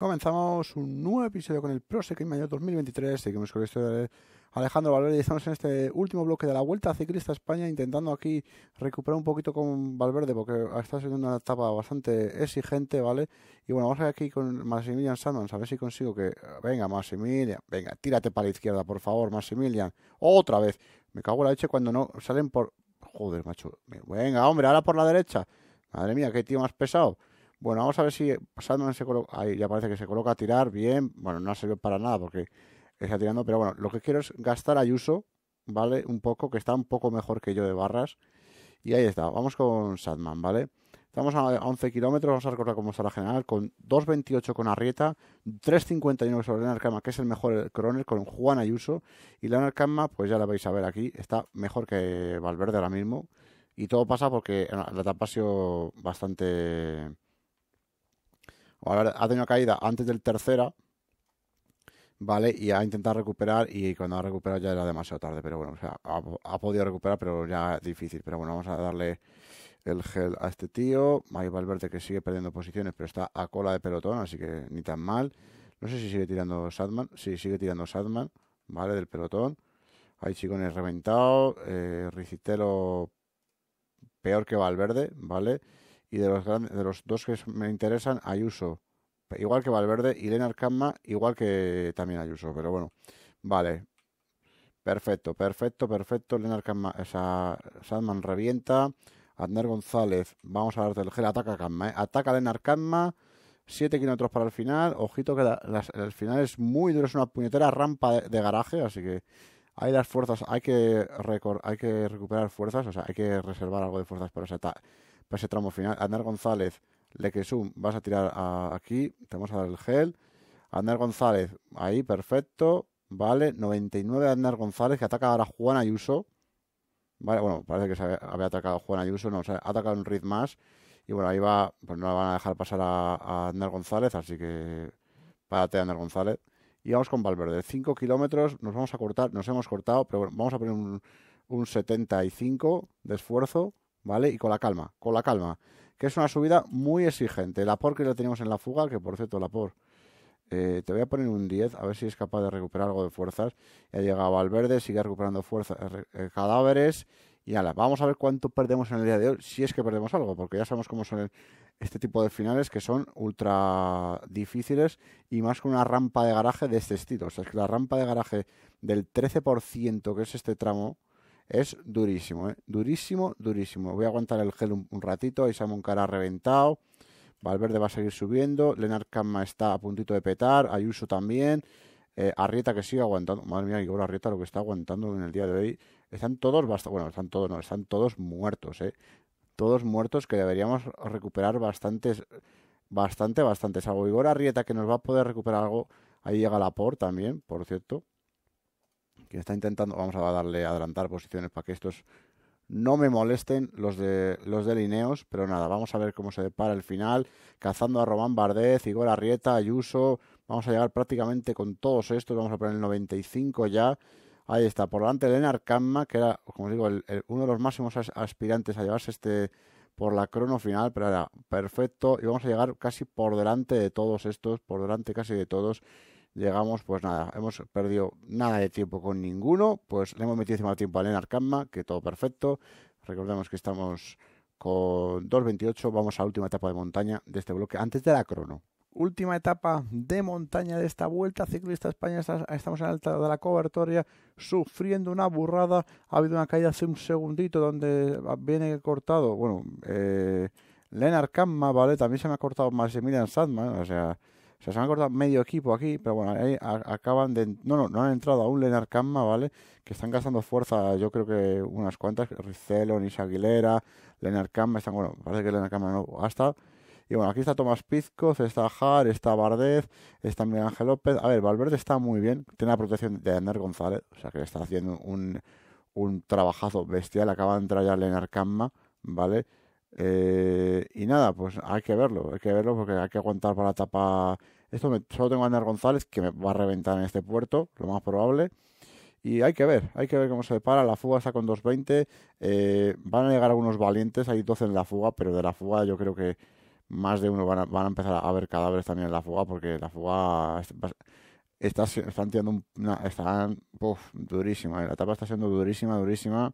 Comenzamos un nuevo episodio con el Prosec en 2023. Seguimos con esto, Alejandro Valverde y estamos en este último bloque de la Vuelta Ciclista España intentando aquí recuperar un poquito con Valverde porque está siendo una etapa bastante exigente, ¿vale? Y bueno, vamos a ir aquí con Maximilian Sandman, a ver si consigo que... Venga, Maximilian, venga, tírate para la izquierda, por favor, Maximilian. Otra vez. Me cago en la leche cuando no salen por... Joder, macho. Venga, hombre, ahora por la derecha. Madre mía, qué tío más pesado. Bueno, vamos a ver si eh, pasando se coloca. Ahí ya parece que se coloca a tirar bien. Bueno, no ha servido para nada porque está tirando, pero bueno, lo que quiero es gastar Ayuso, ¿vale? Un poco, que está un poco mejor que yo de barras. Y ahí está, vamos con Sadman, ¿vale? Estamos a 11 kilómetros, vamos a recordar cómo está la general, con 2.28 con Arrieta, 3'59 sobre Leonard Kama, que es el mejor coronel croner, con Juan Ayuso. Y la Kama, pues ya la vais a ver aquí, está mejor que Valverde ahora mismo. Y todo pasa porque la etapa ha sido bastante Ahora ha tenido caída antes del tercera, ¿vale? Y ha intentado recuperar y cuando ha recuperado ya era demasiado tarde, pero bueno, o sea, ha, podido recuperar, pero ya difícil. Pero bueno, vamos a darle el gel a este tío. Mario Valverde que sigue perdiendo posiciones, pero está a cola de pelotón, así que ni tan mal. No sé si sigue tirando Sadman. Sí, sigue tirando Sadman, ¿vale? Del pelotón. Hay el reventado. Eh, Ricitelo peor que Valverde, ¿vale? vale y de los, de los dos que me interesan, Ayuso, igual que Valverde, y Lennart Kamma, igual que también Ayuso, pero bueno, vale. Perfecto, perfecto, perfecto. Lennart Kamma, esa, Sandman revienta. Adner González, vamos a hablar del gel, ataca Kamma, eh. ataca Lennart Kamma, 7 kilómetros para el final, ojito que el final es muy duro, es una puñetera rampa de, garaje, así que hay las fuerzas, hay que, hay que recuperar fuerzas, o sea, hay que reservar algo de fuerzas para esa etapa para ese tramo final. Andar González, Lequesum, vas a tirar aquí, te vamos a dar el gel. Andar González, ahí, perfecto. Vale, 99 de Andar González, que ataca ahora Juan Ayuso. Vale, bueno, parece que se había, atacado Juan Ayuso, no, se ha atacado un Riz más. Y bueno, ahí va, pues no la van a dejar pasar a, Ander González, así que párate, Ander González. Y vamos con Valverde. 5 kilómetros, nos vamos a cortar, nos hemos cortado, pero bueno, vamos a poner un, un 75 de esfuerzo. ¿vale? Y con la calma, con la calma. Que es una subida muy exigente. La por que la teníamos en la fuga, que por cierto, la por. Eh, te voy a poner un 10, a ver si es capaz de recuperar algo de fuerzas. Ya llegado al verde, sigue recuperando fuerzas, eh, eh, cadáveres. Y ala, vamos a ver cuánto perdemos en el día de hoy, si es que perdemos algo, porque ya sabemos cómo son este tipo de finales que son ultra difíciles y más con una rampa de garaje de este estilo. O sea, es que la rampa de garaje del 13% que es este tramo, es durísimo, ¿eh? durísimo, durísimo. Voy a aguantar el gel un, ratito. Ahí Samon Cara ha reventado. Valverde va a seguir subiendo. Lenar Kamma está a puntito de petar. Ayuso también. Eh, Arrieta que sigue aguantando. Madre mía, Igor Arrieta lo que está aguantando en el día de hoy. Están todos Bueno, están todos, no, están todos muertos, ¿eh? Todos muertos que deberíamos recuperar bastantes. Bastante, bastantes. salvo. Igor Arrieta que nos va a poder recuperar algo. Ahí llega por también, por cierto que está intentando, vamos a darle a adelantar posiciones para que estos no me molesten los de los de Lineos, pero nada, vamos a ver cómo se depara el final, cazando a Román Bardet, Igor Arrieta, Ayuso, vamos a llegar prácticamente con todos estos, vamos a poner el 95 ya, ahí está, por delante Lenar Kamma, que era, como digo, uno de los máximos aspirantes a llevarse este por la crono final, pero era perfecto, y vamos a llegar casi por delante de todos estos, por delante casi de todos, llegamos, pues nada, hemos perdido nada de tiempo con ninguno, pues le hemos metido de tiempo a Lenar Kamma, que todo perfecto. Recordemos que estamos con 2.28, vamos a la última etapa de montaña de este bloque, antes de la crono. Última etapa de montaña de esta vuelta ciclista España. Estamos en la alta de la cobertoria, sufriendo una burrada. Ha habido una caída hace un segundito donde viene cortado. Bueno, eh, Lennart Kamma, ¿vale? También se me ha cortado más Maximilian Sadman, o sea, se han cortado medio equipo aquí, pero bueno, ahí acaban de... No, no, no han entrado aún Lenar Camma, ¿vale? Que están gastando fuerza, yo creo que unas cuantas. Ricelo, Nisa Aguilera, Lenar Camma, están, bueno, parece que Lenar Camma no estado. Y bueno, aquí está Tomás Pizcoz, está Jar, está Bardez, está Miguel Ángel López. A ver, Valverde está muy bien, tiene la protección de Ander González, o sea que está haciendo un, un trabajazo bestial. Acaba de entrar ya Lenar Camma, ¿vale? Eh, y nada, pues hay que verlo, hay que verlo porque hay que aguantar para la etapa. Esto me, solo tengo a Ander González que me va a reventar en este puerto, lo más probable. Y hay que ver, hay que ver cómo se depara. La fuga está con 2.20. Eh, van a llegar algunos valientes, hay 12 en la fuga, pero de la fuga yo creo que más de uno van a, van a empezar a ver cadáveres también en la fuga porque la fuga está, están una, están, durísima. Eh, la etapa está siendo durísima, durísima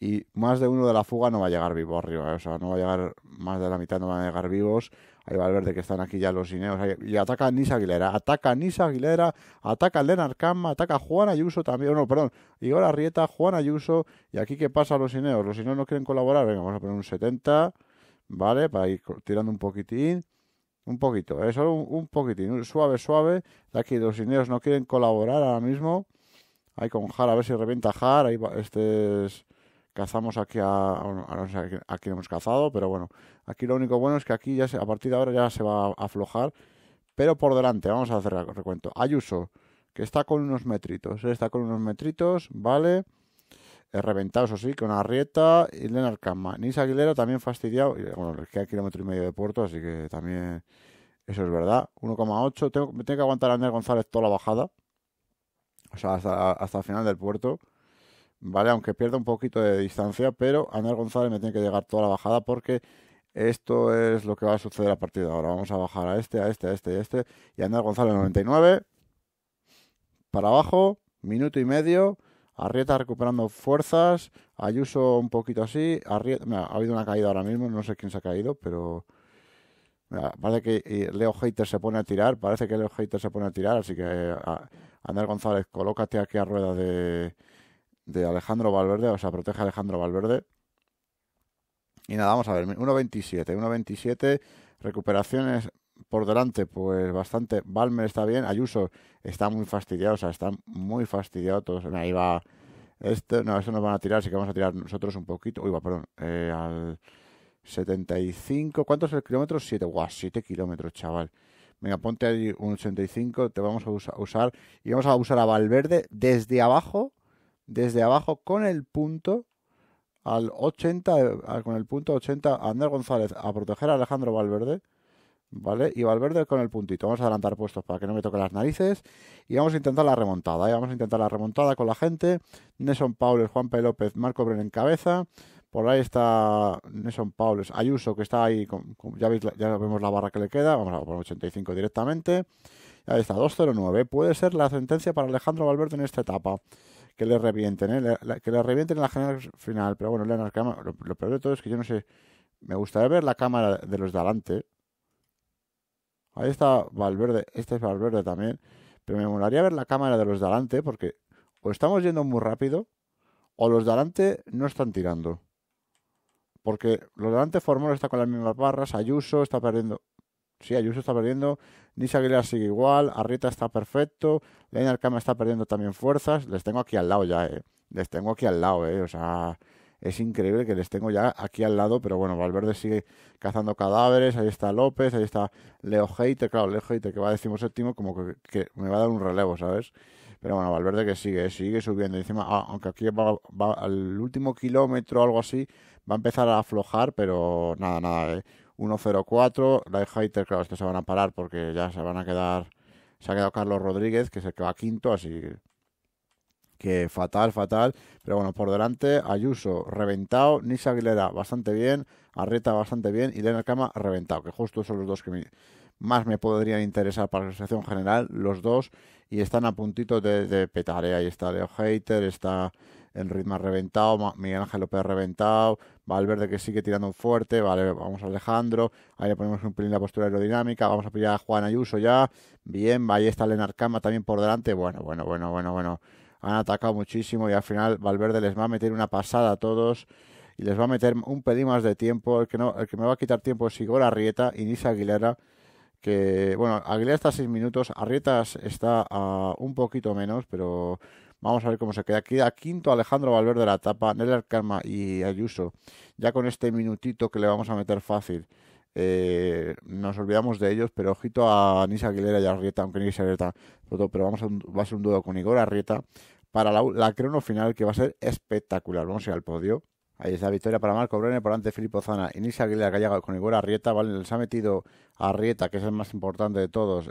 y más de uno de la fuga no va a llegar vivo arriba, ¿eh? o sea, no va a llegar más de la mitad, no van a llegar vivos. Ahí va a ver de que están aquí ya los Ineos. Y ataca a Nisa Aguilera, ataca Nisa Aguilera, ataca a Lenar Kama, ataca a Juan Ayuso también. No, perdón, Igor Arrieta, Juan Ayuso. Y aquí qué pasa a los Ineos. Los Ineos no quieren colaborar. Venga, vamos a poner un 70, ¿vale? Para ir tirando un poquitín. Un poquito, ¿eh? solo un, poquitín, suave, suave. aquí los Ineos no quieren colaborar ahora mismo. Ahí con Jar, a ver si revienta Jar. Ahí este es cazamos aquí a, a, no sé a hemos cazado, pero bueno, aquí lo único bueno es que aquí ya a partir de ahora ya se va a aflojar, pero por delante, vamos a hacer recuento. Ayuso, que está con unos metritos, está con unos metritos, vale, eh, reventado eso sí, con rieta y Lennart Kama. Nisa Aguilera también fastidiado, y, bueno, le queda kilómetro y medio de puerto, así que también eso es verdad, 1,8, tengo, me tengo que aguantar a Ander González toda la bajada, o sea, hasta, hasta el final del puerto. ¿vale? Aunque pierda un poquito de distancia, pero Ander González me tiene que llegar toda la bajada porque esto es lo que va a suceder a partir de ahora. Vamos a bajar a este, a este, a este y a este. Y Ander González 99. Para abajo, minuto y medio. Arrieta recuperando fuerzas. Ayuso un poquito así. Arrieta, ha habido una caída ahora mismo. No sé quién se ha caído, pero. Vale parece que Leo Hater se pone a tirar. Parece que Leo Hater se pone a tirar. Así que eh, Ander González, colócate aquí a rueda de, de Alejandro Valverde, o sea, protege a Alejandro Valverde. Y nada, vamos a ver, 1.27, 1.27, recuperaciones por delante, pues bastante. Balmer está bien, Ayuso está muy fastidiado, o sea, está muy fastidiado todos. Ahí va, este, no, eso nos van a tirar, así que vamos a tirar nosotros un poquito. Uy, va, perdón, eh, al 75, ¿cuánto es el kilómetro? 7, guau, 7 kilómetros, chaval. Venga, ponte ahí un 85, te vamos a usar y vamos a usar a Valverde desde abajo desde abajo con el punto al 80, con el punto 80, Ander González a proteger a Alejandro Valverde. ¿Vale? Y Valverde con el puntito. Vamos a adelantar puestos para que no me toque las narices. Y vamos a intentar la remontada. ¿eh? Vamos a intentar la remontada con la gente. Nelson Paules, Juan P. López, Marco Bren en cabeza. Por ahí está Nelson Paules, Ayuso, que está ahí. ya, veis, vemos la barra que le queda. Vamos a poner 85 directamente. Ahí está, 209. Puede ser la sentencia para Alejandro Valverde en esta etapa que le revienten, ¿eh? que le revienten en la general final. Pero bueno, la Cámara, lo, peor de todo es que yo no sé. Me gustaría ver la cámara de los de Ahí está Valverde, este es Valverde también. Pero me molaría ver la cámara de los de porque o estamos yendo muy rápido o los de no están tirando. Porque los de adelante está con las mismas barras, Ayuso está perdiendo. Sí, Ayuso está perdiendo. Nisa Aguilar sigue igual. Arrieta está perfecto. Leina Cama está perdiendo también fuerzas. Les tengo aquí al lado ya, eh. Les tengo aquí al lado, eh. O sea, es increíble que les tengo ya aquí al lado. Pero bueno, Valverde sigue cazando cadáveres. Ahí está López. Ahí está Leo Heiter. Claro, Leo Heiter que va a decimos séptimo, como que, me va a dar un relevo, ¿sabes? Pero bueno, Valverde que sigue, eh, sigue subiendo. encima, ah, aunque aquí va, va, al último kilómetro o algo así, va a empezar a aflojar, pero nada, nada. ¿eh? 1.04. La de Hater, claro, estos se van a parar porque ya se van a quedar. Se ha quedado Carlos Rodríguez, que es el que va quinto, así que fatal, fatal. Pero bueno, por delante, Ayuso reventado, Nisa Aguilera bastante bien, Arreta bastante bien y Lena Cama reventado, que justo son los dos que más me podrían interesar para la selección general, los dos, y están a puntito de, petar. ¿eh? Ahí está Leo Hater, está ritmo ritmo reventado, Miguel Ángel López reventado, Valverde que sigue tirando fuerte, vale, vamos a Alejandro, ahí le ponemos un pelín la postura aerodinámica, vamos a pillar a Juan Ayuso ya, bien, ahí está Lenar Cama también por delante, bueno, bueno, bueno, bueno, bueno, han atacado muchísimo y al final Valverde les va a meter una pasada a todos y les va a meter un pelín más de tiempo, el que, no, que me va a quitar tiempo es Igor Arrieta y Nisa Aguilera, que bueno, Aguilera está a 6 minutos, Arrietas está a un poquito menos, pero Vamos a ver cómo se queda. Queda quinto Alejandro Valverde de la etapa, Neller Karma y Ayuso. Ya con este minutito que le vamos a meter fácil. Eh, nos olvidamos de ellos, pero ojito a Nisa Aguilera y a Arrieta, aunque Nisa Arrieta, pero vamos va a ser un duelo con Igor Arrieta para la, crono final que va a ser espectacular. Vamos a ir al podio. Ahí está victoria para Marco Brenner por ante Filippo Zana. Nisa Aguilera que llegado con Igor Arrieta. Vale, les ha metido a Arrieta, que es el más importante de todos,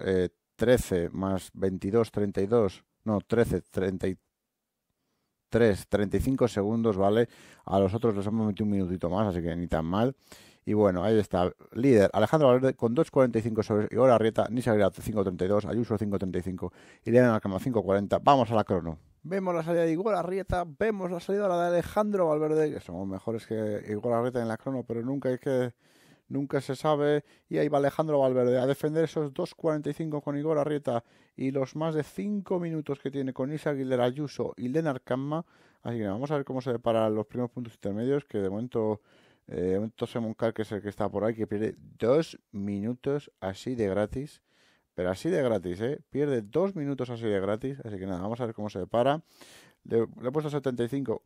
13 eh, más 22, 32 no, 13, 33, 35 segundos, ¿vale? A los otros les hemos metido un minutito más, así que ni tan mal. Y bueno, ahí está. Líder, Alejandro Valverde con 2.45 sobre Igor Rieta, Nisa Grat 5.32, Ayuso 5.35, la Alcama 5.40. Vamos a la crono. Vemos la salida de Igor Arrieta, vemos la salida de Alejandro Valverde, que somos mejores que Igor Arrieta en la crono, pero nunca hay que nunca se sabe. Y ahí va Alejandro Valverde a defender esos 2.45 con Igor Arrieta y los más de 5 minutos que tiene con Isa Aguilera Ayuso y Lenar Camma. Así que vamos a ver cómo se deparan los primeros puntos intermedios, que de momento... Eh, entonces Moncal, que es el que está por ahí, que pierde dos minutos así de gratis. Pero así de gratis, ¿eh? Pierde dos minutos así de gratis. Así que nada, vamos a ver cómo se depara. Le, he puesto 75.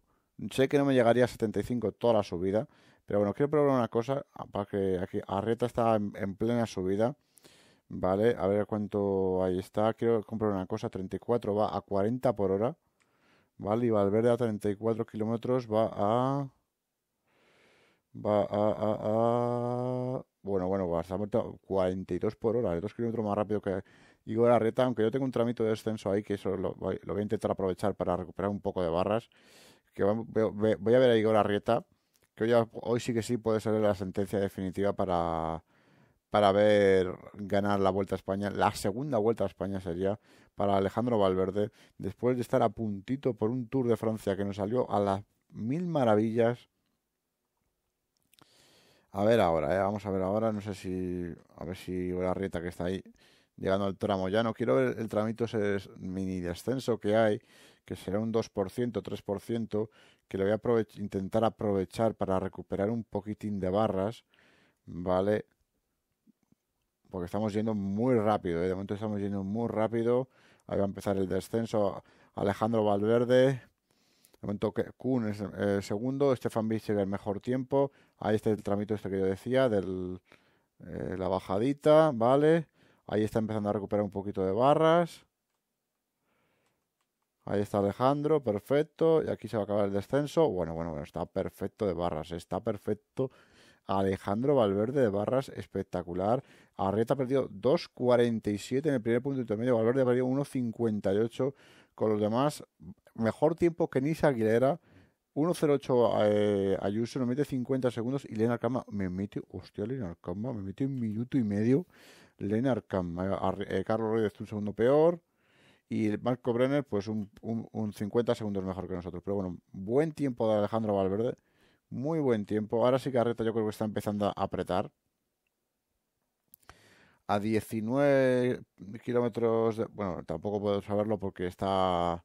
Sé que no me llegaría a 75 toda la subida. Pero bueno, quiero probar una cosa, para que aquí Arrieta está en, plena subida, ¿vale? A ver cuánto ahí está. Quiero comprar una cosa, 34 va a 40 por hora, ¿vale? Y Valverde a 34 kilómetros va a... Va a, Bueno, bueno, va a 42 por hora, 2 kilómetros más rápido que Igor Arrieta. aunque yo tengo un trámite de descenso ahí, que eso lo, voy a intentar aprovechar para recuperar un poco de barras, que voy, a ver a Igor Arrieta que hoy, sí que sí puede ser la sentencia definitiva para, para ver ganar la Vuelta a España. La segunda Vuelta a España sería para Alejandro Valverde, después de estar a puntito por un Tour de Francia que nos salió a las mil maravillas. A ver ahora, ¿eh? vamos a ver ahora, no sé si... A ver si Rieta que está ahí llegando al tramo. Ya no quiero ver el tramito ese mini descenso que hay, que será un 2%, 3%, que lo voy a intentar aprovechar para recuperar un poquitín de barras, ¿vale? Porque estamos yendo muy rápido, ¿eh? de momento estamos yendo muy rápido. Ahí va a empezar el descenso. Alejandro Valverde, de momento que es el segundo, Stefan Bichel el mejor tiempo. Ahí está el trámite este que yo decía, de eh, la bajadita, ¿vale? Ahí está empezando a recuperar un poquito de barras. Ahí está Alejandro, perfecto. Y aquí se va a acabar el descenso. Bueno, bueno, bueno, está perfecto de barras, eh, está perfecto. Alejandro Valverde de barras, espectacular. Arreta ha perdido 2.47 en el primer punto intermedio. Valverde ha perdido 1.58 con los demás. Mejor tiempo que Nisa Aguilera. 1.08 eh, Ayuso nos mete 50 segundos y Lena Arcama me mete, hostia, Lena Arcama me mete un minuto y medio. Lena Arcama, eh, eh, Carlos Reyes un segundo peor. Y Marco Brenner pues un, un, un 50 segundos mejor que nosotros. Pero bueno, buen tiempo de Alejandro Valverde. Muy buen tiempo. Ahora sí Carreta yo creo que está empezando a apretar. A 19 kilómetros... bueno, tampoco puedo saberlo porque está,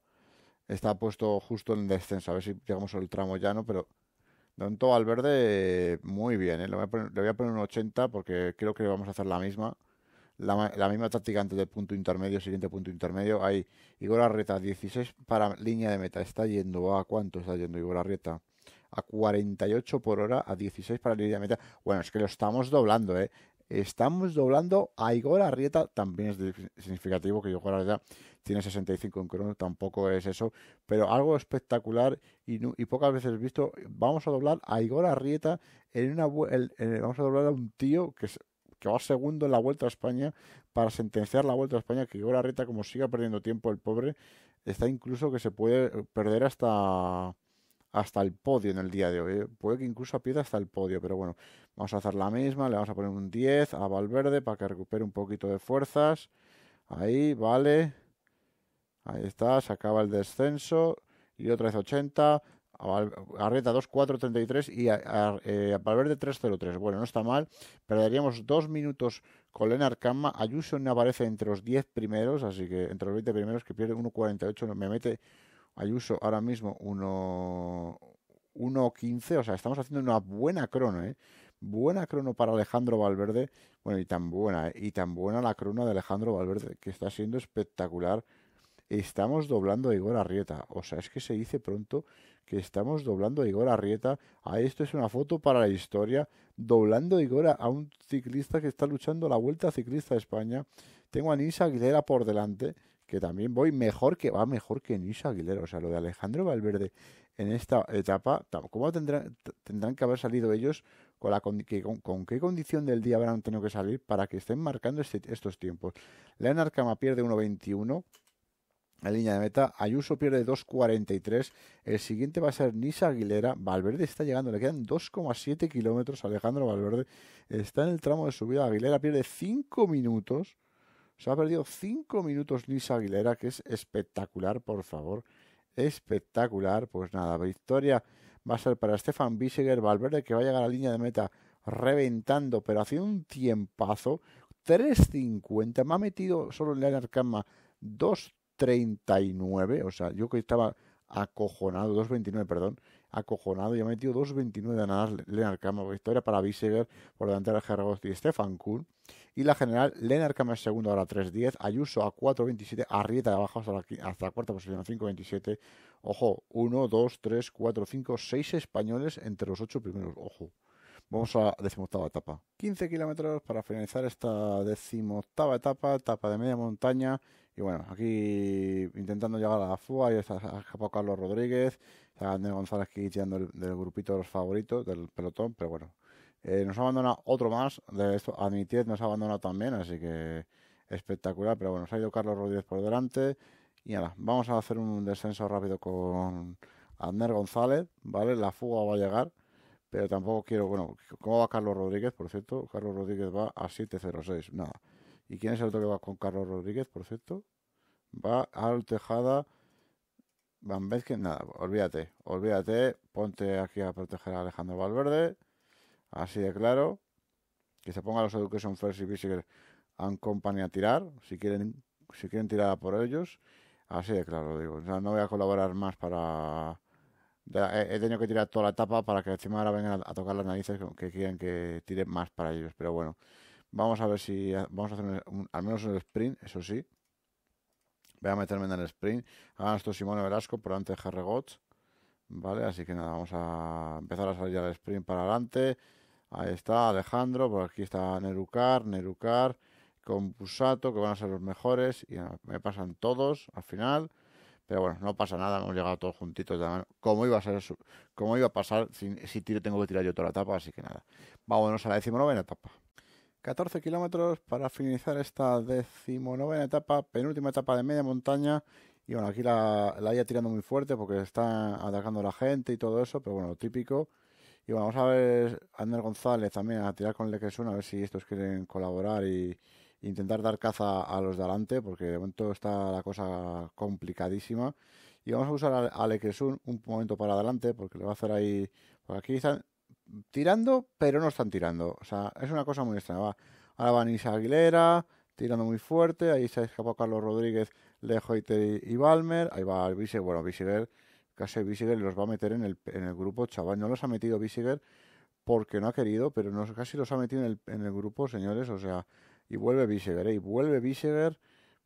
está puesto justo en descenso. A ver si llegamos al tramo llano, pero... Tanto Valverde, muy bien. ¿eh? Le, voy a poner, le voy a poner un 80 porque creo que vamos a hacer la misma la, misma táctica antes del punto intermedio, siguiente punto intermedio. Ahí Igor Arrieta, 16 para línea de meta. Está yendo a cuánto está yendo Igor Arrieta? A 48 por hora, a 16 para línea de meta. Bueno, es que lo estamos doblando, ¿eh? Estamos doblando a Igor Arrieta. También es significativo que Igor Arrieta tiene 65 en crono, tampoco es eso, pero algo espectacular y, y, pocas veces visto. Vamos a doblar a Igor Arrieta en una. vamos a doblar a un tío que es que va segundo en la Vuelta a España, para sentenciar la Vuelta a España, que ahora Rita como siga perdiendo tiempo el pobre, está incluso que se puede perder hasta hasta el podio en el día de hoy. ¿eh? Puede que incluso pierda hasta el podio, pero bueno, vamos a hacer la misma, le vamos a poner un 10 a Valverde para que recupere un poquito de fuerzas. Ahí, vale. Ahí está, se acaba el descenso. Y otra vez 80. Arrieta 2-4-33 y a, eh, Valverde 3-0-3. Bueno, no está mal. Perderíamos dos minutos con Lennart Kamma. Ayuso no aparece entre los 10 primeros, así que entre los 20 primeros que pierde 1-48. Me mete Ayuso ahora mismo 1-15. O sea, estamos haciendo una buena crono, ¿eh? Buena crono para Alejandro Valverde. Bueno, y tan buena, ¿eh? Y tan buena la crono de Alejandro Valverde, que está siendo espectacular estamos doblando a Igor Arrieta. O sea, es que se dice pronto que estamos doblando a Igor Arrieta. Ah, esto es una foto para la historia. Doblando a Igor a un ciclista que está luchando la Vuelta Ciclista de España. Tengo a Nisa Aguilera por delante, que también voy mejor que va mejor que Nisa Aguilera. O sea, lo de Alejandro Valverde en esta etapa, ¿cómo tendrán, tendrán que haber salido ellos? Con, la, con, qué condición del día habrán tenido que salir para que estén marcando este, estos tiempos? Leonard Cama pierde 1'21 la línea de meta. Ayuso pierde 2.43. El siguiente va a ser Nisa Aguilera. Valverde está llegando, le quedan 2,7 kilómetros. Alejandro Valverde está en el tramo de subida. Aguilera pierde 5 minutos. Se ha perdido 5 minutos Nisa Aguilera, que es espectacular, por favor. Espectacular. Pues nada, victoria va a ser para Stefan Biseger. Valverde que va a llegar a la línea de meta reventando, pero haciendo un tiempazo. 3.50. Me ha metido solo en la arcama. 2 39, o sea, yo que estaba acojonado, 2.29, perdón, acojonado, ya metido 2.29 de nada Lennart Kama, victoria para Biseger por delante de Gergoz y Stefan Kuhn, y la general Lennart Kama es segundo ahora 3.10, Ayuso a 4.27, Arrieta de abajo hasta la, cuarta posición a 5.27, ojo, 1, 2, 3, 4, 5, 6 españoles entre los 8 primeros, ojo. Vamos a la decimoctava etapa. 15 kilómetros para finalizar esta decimoctava etapa, etapa de media montaña, y bueno, aquí intentando llegar a la fuga y está escapado Carlos Rodríguez, está Andrés González aquí tirando del, grupito de los favoritos del pelotón, pero bueno. Eh, nos abandona otro más, de esto 10 nos ha abandonado también, así que espectacular, pero bueno, se ha ido Carlos Rodríguez por delante. Y ahora, vamos a hacer un descenso rápido con Andrés González, ¿vale? La fuga va a llegar, pero tampoco quiero, bueno, ¿cómo va Carlos Rodríguez, por cierto? Carlos Rodríguez va a 7.06, nada. ¿Y quién es el otro que va con Carlos Rodríguez, por cierto? Va al Tejada, Van que nada, olvídate, olvídate, ponte aquí a proteger a Alejandro Valverde, así de claro, que se ponga los Education First y Bicycle and Company a tirar, si quieren, si quieren tirar por ellos, así de claro, digo, no voy a colaborar más para... He, tenido que tirar toda la etapa para que encima ahora vengan a, tocar las narices que, quieran que tire más para ellos, pero bueno. Vamos a ver si eh, vamos a hacer al menos un sprint, eso sí. Voy a meterme en el sprint. Hagan esto Simón Velasco por delante de Harregot. Vale, así que nada, vamos a empezar a salir al sprint para adelante. Ahí está Alejandro, por aquí está Nerucar, Nerucar, Compusato, que van a ser los mejores. Y me pasan todos al final. Pero bueno, no pasa nada, hemos llegado todos juntitos. ¿Cómo iba a ser eso? iba a pasar si, si, tiro tengo que tirar yo toda la etapa? Así que nada. Vámonos a la decimonovena etapa. 14 kilómetros para finalizar esta decimonovena etapa, penúltima etapa de media montaña. Y bueno, aquí la, la tirando muy fuerte porque está atacando la gente y todo eso, pero bueno, lo típico. Y bueno, vamos a ver a Ander González también a tirar con Lequesuna, a ver si estos quieren colaborar e intentar dar caza a los de adelante, porque de momento está la cosa complicadísima. Y vamos a usar a, a Lequesun un momento para adelante, porque le va a hacer ahí. Por aquí están tirando, pero no están tirando. O sea, es una cosa muy extraña. Va. Ahora va Aguilera, tirando muy fuerte. Ahí se escapado Carlos Rodríguez, lejos y Balmer. Ahí va Visiger. Bueno, Bisiger casi Bisiger los va a meter en el, en el grupo, chaval. No los ha metido Bisiger porque no ha querido, pero no, casi los ha metido en el, en el grupo, señores. O sea, y vuelve Visiger, ¿eh? y vuelve Visiger,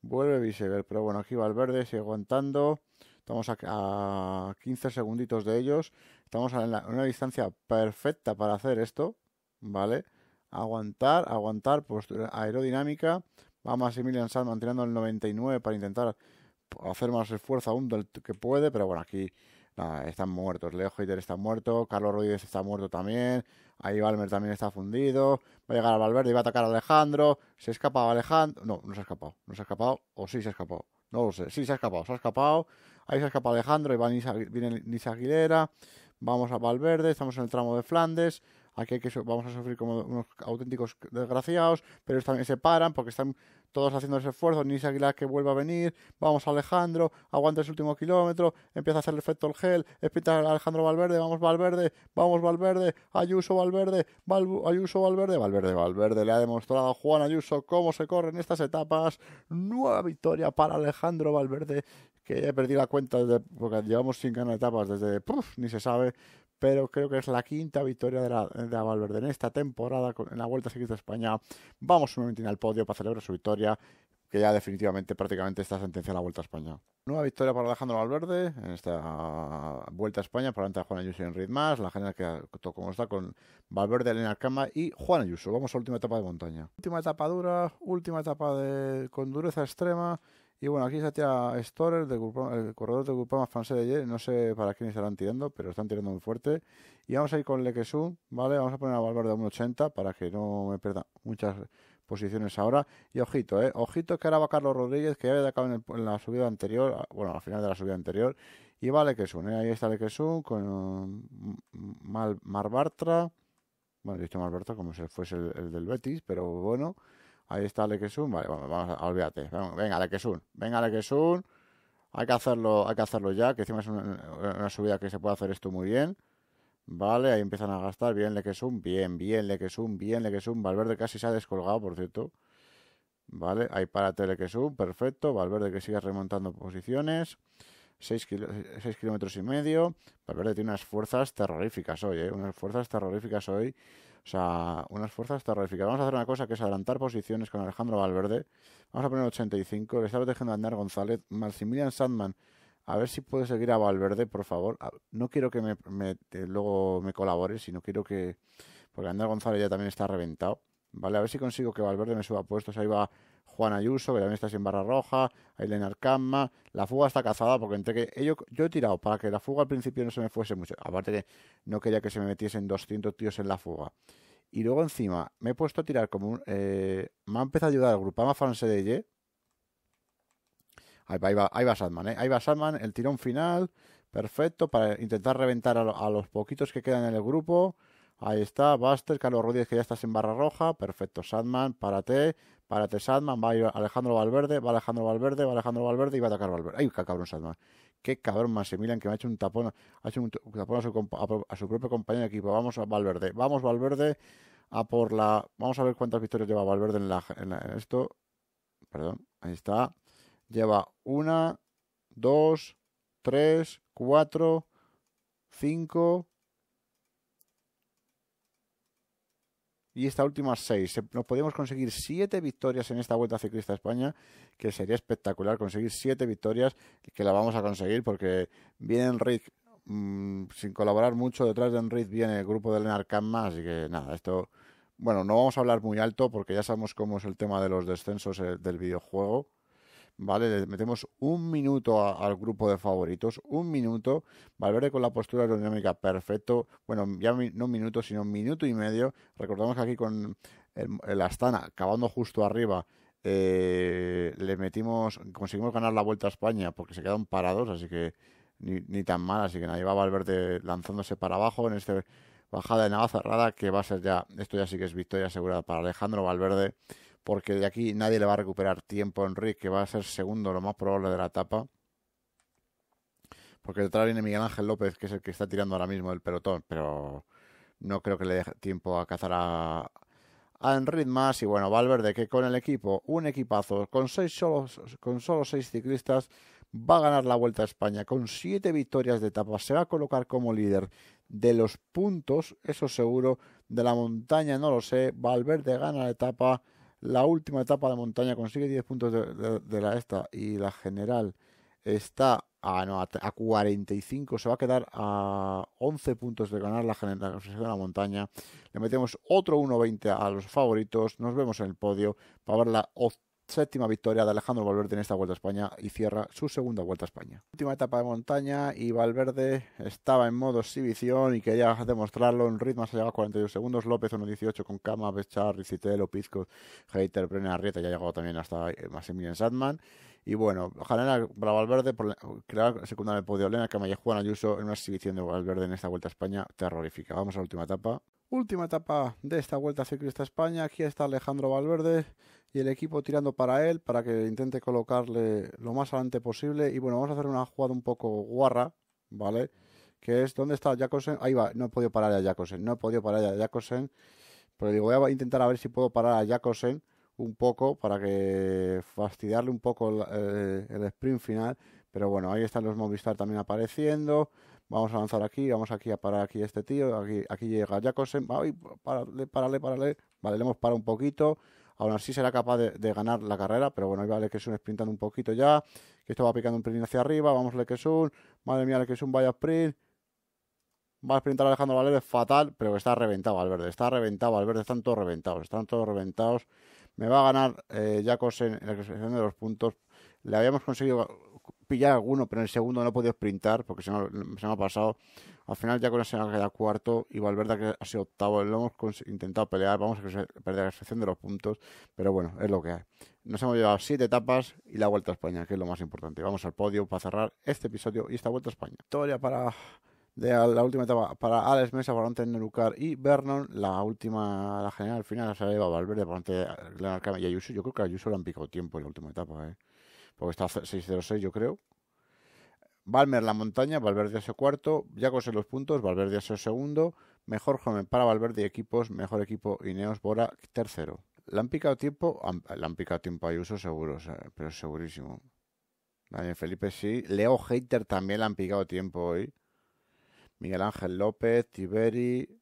vuelve Visiger. Pero bueno, aquí va verde, sigue aguantando. Estamos a, 15 segunditos de ellos. Estamos en una distancia perfecta para hacer esto, ¿vale? Aguantar, aguantar, postura pues, aerodinámica. Va Maximilian Sand manteniendo el 99 para intentar hacer más esfuerzo aún del que puede, pero bueno, aquí están muertos. Leo Heider está muerto, Carlos Rodríguez está muerto también, ahí Balmer también está fundido, va a llegar a Valverde y va a atacar a Alejandro, se escapaba Alejandro, no, no se ha escapado, no se ha escapado, o sí se ha escapado. No lo sé. Sí, se ha escapado, se ha escapado. Ahí se ha escapado Alejandro, ahí viene Nisa Aguilera. Vamos a Valverde, estamos en el tramo de Flandes aquí que, vamos a sufrir como unos auténticos desgraciados, pero también se paran porque están todos haciendo ese esfuerzo, se Aguilar que vuelva a venir, vamos Alejandro, aguanta el último kilómetro, empieza a hacer el efecto el gel, espita Alejandro Valverde, vamos Valverde, vamos Valverde, Ayuso Valverde, Ayuso Valverde, Valverde, Valverde, le ha demostrado a Juan Ayuso cómo se corre en estas etapas, nueva victoria para Alejandro Valverde, que he perdido la cuenta porque llevamos sin ganar etapas desde, puff, ni se sabe, pero creo que es la quinta victoria de, la, Valverde en esta temporada en la Vuelta Ciclista España. Vamos un nuevamente al podio para celebrar su victoria, que ya definitivamente prácticamente está sentenciada la Vuelta a España. Nueva victoria para Alejandro Valverde en esta Vuelta a España por delante de Juan Ayuso y Enrique Más, la general que como está con Valverde, Elena Cama y Juan Ayuso. Vamos a la última etapa de montaña. Última etapa dura, última etapa de, con dureza extrema y bueno, aquí tía Storer, el corredor de grupo más francés de ayer, no sé para quién estarán tirando, pero están tirando muy fuerte. Y vamos a ir con Lequesun, ¿vale? Vamos a poner a Valverde a 1.80 para que no me pierda muchas posiciones ahora. Y ojito, ¿eh? Ojito que ahora va Carlos Rodríguez, que ya había acabado en, en, la subida anterior, bueno, al final de la subida anterior. Y va Lequesun, ¿eh? Ahí está Lequesun con mm, Mal, Marbartra. Bueno, he dicho como si fuese el del Betis, pero bueno. Ahí está Lequesun. Vale, vamos, a, olvídate. Venga, Lequesun. Venga, Lequesun. Hay que hacerlo, hay que hacerlo ya, que encima es una, subida que se puede hacer esto muy bien. Vale, ahí empiezan a gastar. Bien, Lequesun. Bien, bien, Lequesun. Bien, Lequesun. Valverde casi se ha descolgado, por cierto. Vale, ahí para Telequesun. Perfecto. Valverde que siga remontando posiciones. 6, kilómetros y medio. Valverde tiene unas fuerzas terroríficas hoy, ¿eh? Unas fuerzas terroríficas hoy. O sea, unas fuerzas terroríficas. Vamos a hacer una cosa que es adelantar posiciones con Alejandro Valverde. Vamos a poner 85. Le está protegiendo a Andar González. Maximilian Sandman. A ver si puede seguir a Valverde, por favor. No quiero que me, eh, luego me colabore, sino quiero que... Porque Andar González ya también está reventado. Vale, a ver si consigo que Valverde me suba puestos. Ahí va Juan Ayuso, que también está sin barra roja, Ailen Arcama, la fuga está cazada, porque entre que yo, yo he tirado para que la fuga al principio no se me fuese mucho, aparte de no quería que se me metiesen 200 tíos en la fuga. Y luego encima me he puesto a tirar como un... Eh, me ha empezado a ayudar el grupo. Fanse de Ye. Ahí va, ahí va, ahí va ¿eh? Ahí va el tirón final, perfecto, para intentar reventar a, a los poquitos que quedan en el grupo. Ahí está, Buster, Carlos Rodríguez, que ya estás en barra roja. Perfecto, Sadman, párate, párate Sadman. Va Alejandro Valverde, va Alejandro Valverde, va Alejandro Valverde y va a atacar Valverde. ¡Ay, qué cabrón Sadman! ¡Qué cabrón Maximilian que me ha hecho un tapón, ha hecho un tapón a su, propio compañero de equipo! Vamos a Valverde, vamos Valverde a por la... Vamos a ver cuántas victorias lleva Valverde en, la, en esto. Perdón, ahí está. Lleva una, dos, tres, cuatro, cinco... y esta última seis. Nos podíamos conseguir siete victorias en esta Vuelta Ciclista España, que sería espectacular conseguir siete victorias, que la vamos a conseguir porque viene Enric, mm, sin colaborar mucho, detrás de Enric viene el grupo de Lenar más así que nada, esto... Bueno, no vamos a hablar muy alto porque ya sabemos cómo es el tema de los descensos eh, del videojuego, ¿vale? Le metemos un minuto al grupo de favoritos, un minuto, Valverde con la postura aerodinámica perfecto, bueno, ya no un minuto, sino un minuto y medio, recordamos que aquí con el, Astana acabando justo arriba, eh, le metimos, conseguimos ganar la Vuelta a España porque se quedaron parados, así que ni, tan mal, así que nadie va Valverde lanzándose para abajo en este bajada de cerrada que va a ser ya, esto ya sí que es victoria asegurada para Alejandro Valverde, porque de aquí nadie le va a recuperar tiempo a Enrique, que va a ser segundo, lo más probable de la etapa. Porque detrás viene Miguel Ángel López, que es el que está tirando ahora mismo el pelotón, pero no creo que le dé tiempo a cazar a, Enrique más. Y bueno, Valverde, que con el equipo, un equipazo, con, seis con solo seis ciclistas, va a ganar la Vuelta a España con siete victorias de etapa. Se va a colocar como líder de los puntos, eso seguro, de la montaña, no lo sé. Valverde gana la etapa la última etapa de montaña consigue 10 puntos de, la esta y la general está a, no, a, 45, se va a quedar a 11 puntos de ganar la general de la montaña. Le metemos otro 1.20 a los favoritos, nos vemos en el podio para ver la séptima victoria de Alejandro Valverde en esta Vuelta a España y cierra su segunda Vuelta a España. Última etapa de montaña y Valverde estaba en modo exhibición y quería demostrarlo en ritmo, se llegado a 42 segundos, López 1.18 con Cama, Bechar, Ricitelo, Pizco, Heiter, Brenner, Arrieta, ya ha llegado también hasta Maximilian Sadman. Y bueno, Jalena para Valverde, por crear secundaria del podio, Elena Olena, Juan Ayuso en una exhibición de Valverde en esta Vuelta a España terrorífica. Vamos a la última etapa. Última etapa de esta Vuelta Ciclista a España. Aquí está Alejandro Valverde el equipo tirando para él para que intente colocarle lo más adelante posible. Y bueno, vamos a hacer una jugada un poco guarra, ¿vale? Que es, ¿dónde está Jacobsen? Ahí va, no he podido parar a Jacobsen, no he podido parar a Jacobsen. Pero digo, voy a intentar a ver si puedo parar a Jacobsen un poco para que fastidiarle un poco eh, el, sprint final. Pero bueno, ahí están los Movistar también apareciendo. Vamos a lanzar aquí, vamos aquí a parar aquí este tío. Aquí, aquí llega Jacobsen. Ay, pararle parale parale. Vale, le hemos parado un poquito. Aún así será capaz de, ganar la carrera, pero bueno, ahí va un sprintando un poquito ya, que esto va picando un pelín hacia arriba, vamos un madre mía un vaya sprint. Va a sprintar Alejandro Valverde, fatal, pero está reventado verde, está reventado Valverde, están todos reventados, están todos reventados. Me va a ganar ya eh, en, la clasificación de los puntos. Le habíamos conseguido pillar alguno, pero en el segundo no he podido sprintar porque se se me ha pasado. Al final ya con la que queda cuarto y Valverde que ha sido octavo. Lo hemos intentado pelear, vamos a perder la excepción de los puntos, pero bueno, es lo que hay. Nos hemos llevado siete etapas y la Vuelta a España, que es lo más importante. Vamos al podio para cerrar este episodio y esta Vuelta a España. Historia para la última etapa para Alex Mesa, Valente Nerucar y Vernon. La última, la general, al final se lleva Valverde, Valente y Ayuso. Yo creo que Ayuso le han picado tiempo en la última etapa, ¿eh? porque está 6-0-6, yo creo. Valmer la montaña, Valverde ese cuarto, ya en los puntos, Valverde ese segundo, mejor joven para Valverde y equipos, mejor equipo Ineos Bora tercero. ¿La han picado tiempo? Le han picado tiempo a Ayuso seguro, pero segurísimo. Daniel Felipe sí, Leo Hater también le han picado tiempo hoy. Miguel Ángel López, Tiberi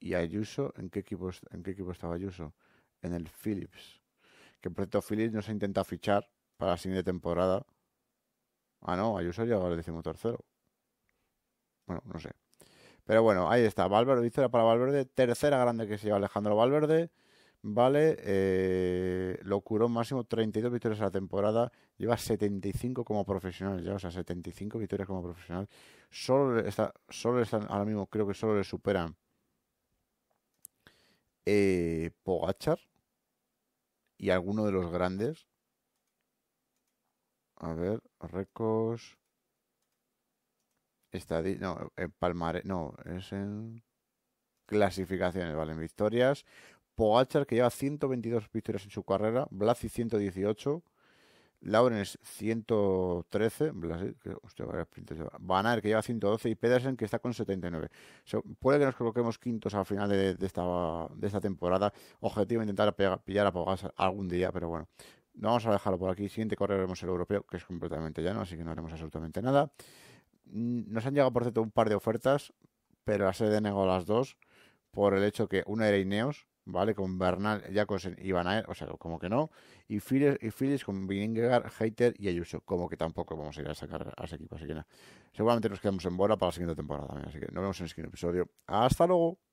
y Ayuso. ¿En qué equipo, en qué equipo estaba Ayuso? En el Philips. Que por cierto Philips se intenta fichar para la siguiente temporada Ah, no, Ayuso llegó al decimotercero. Bueno, no sé. Pero bueno, ahí está. Valverde, victoria para Valverde. Tercera grande que se lleva Alejandro Valverde. Vale, eh, Lo curó máximo 32 victorias a la temporada. Lleva 75 como profesional ya, o sea, 75 victorias como profesional. Solo, está, solo están, ahora mismo creo que solo le superan eh, Pogachar y alguno de los grandes a ver, récords. Estadi no, en Palmare. No, es en. Clasificaciones, vale, victorias. Pogachar, que lleva 122 victorias en su carrera. Blasi, 118. Laurens 113, Blasi, que, Banar que lleva 112 y Pedersen que está con 79. puede que nos coloquemos quintos al final de, esta, temporada. Objetivo intentar pillar a Pogachar algún día, pero bueno, Vamos a dejarlo por aquí. Siguiente correo veremos el europeo, que es completamente llano, así que no haremos absolutamente nada. Mm, nos han llegado, por cierto, un par de ofertas, pero las he denegado las dos por el hecho que una era Ineos, ¿vale? Con Bernal, Jacobsen y Van o sea, como que no. Y Phillips, y con Vingegaard, Hater y Ayuso, como que tampoco vamos a ir a sacar a ese equipo. Así que nada, seguramente nos quedamos en bola para la siguiente temporada. también, Así que nos vemos en el siguiente episodio. ¡Hasta luego!